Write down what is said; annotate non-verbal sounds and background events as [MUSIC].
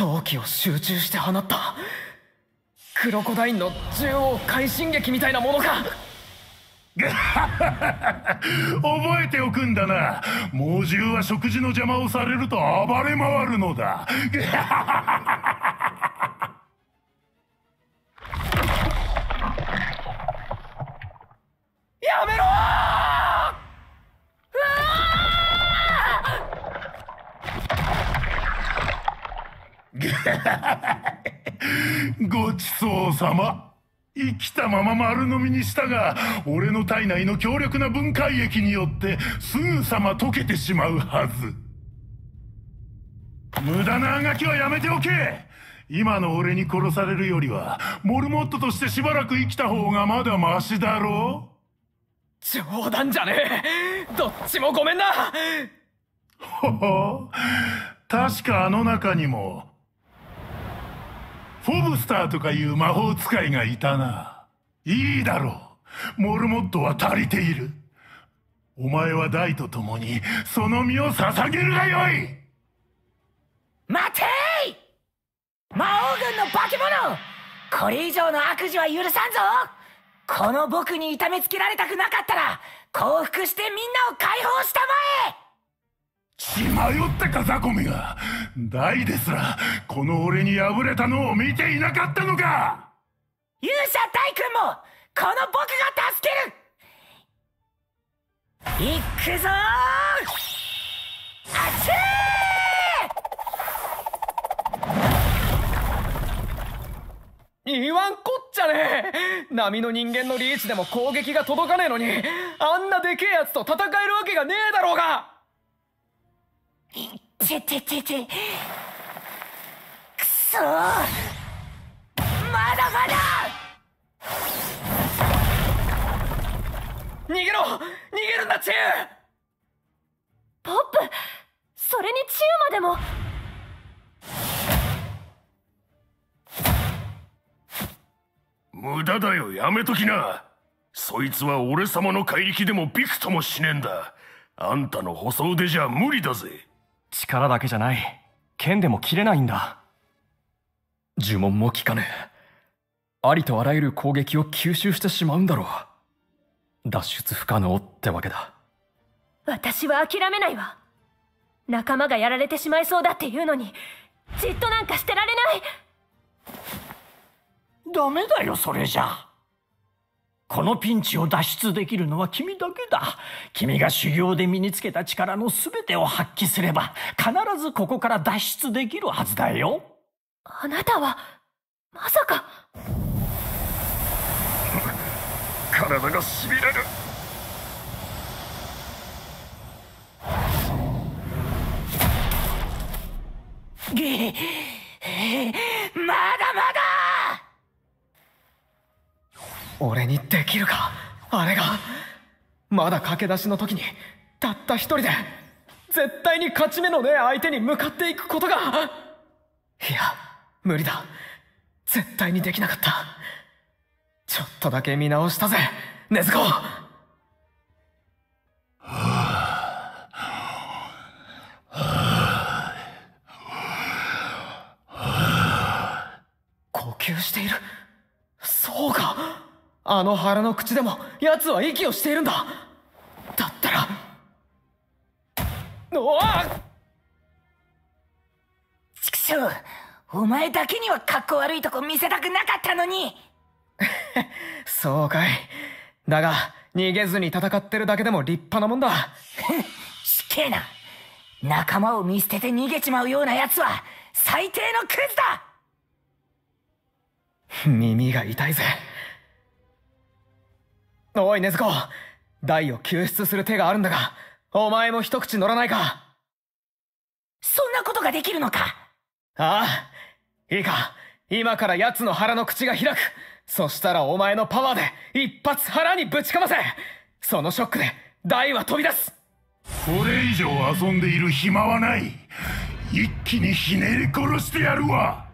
闘気を集中して放ったクロコダインの中央快進撃みたいなものか [LAUGHS] 覚えておくんだな猛獣は食事の邪魔をされると暴れ回るのだ [LAUGHS] やめろ [LAUGHS] ごちそうさま生きたまま丸飲みにしたが俺の体内の強力な分解液によってすぐさま溶けてしまうはず無駄なあがきはやめておけ今の俺に殺されるよりはモルモットとしてしばらく生きた方がまだマシだろ冗談じゃねえどっちもごめんなほほ確かあの中にもフォブスターとかいう魔法使いがいたな。いいだろう。モルモットは足りている。お前はダイと共にその身を捧げるがよい待て魔王軍の化け物これ以上の悪事は許さんぞこの僕に痛めつけられたくなかったら降伏してみんなを解放したまえ血迷った風込みが大ですらこの俺に敗れたのを見ていなかったのか勇者大君もこの僕が助けるいくぞーあちー言わんこっちゃね波の人間のリーチでも攻撃が届かねえのにあんなでけえやつと戦えるわけがねえだろうがてててて。くそまだまだ逃げろ逃げるんだチューポップそれにチューまでも無駄だよやめときなそいつは俺様の怪力でもびくともしねえんだあんたの細腕じゃ無理だぜ力だけじゃない。剣でも切れないんだ。呪文も効かねえありとあらゆる攻撃を吸収してしまうんだろう。脱出不可能ってわけだ。私は諦めないわ。仲間がやられてしまいそうだっていうのに、じっとなんかしてられないダメだよ、それじゃ。このピンチを脱出できるのは君だけだ。君が修行で身につけた力の全てを発揮すれば、必ずここから脱出できるはずだよ。あなたは、まさか。体が痺れる。ゲー俺にできるかあれがまだ駆け出しの時にたった一人で絶対に勝ち目のねえ相手に向かっていくことがいや無理だ絶対にできなかったちょっとだけ見直したぜ禰豆子呼吸しているそうかあの腹の口でも奴は息をしているんだだったらおわちくしょうお前だけには格好悪いとこ見せたくなかったのに [LAUGHS] そうかいだが逃げずに戦ってるだけでも立派なもんだしけえな仲間を見捨てて逃げちまうような奴は最低のクズだ [LAUGHS] 耳が痛いぜおい禰豆子大を救出する手があるんだがお前も一口乗らないかそんなことができるのかああいいか今から奴の腹の口が開くそしたらお前のパワーで一発腹にぶちかませそのショックで大は飛び出すこれ以上遊んでいる暇はない一気にひねり殺してやるわ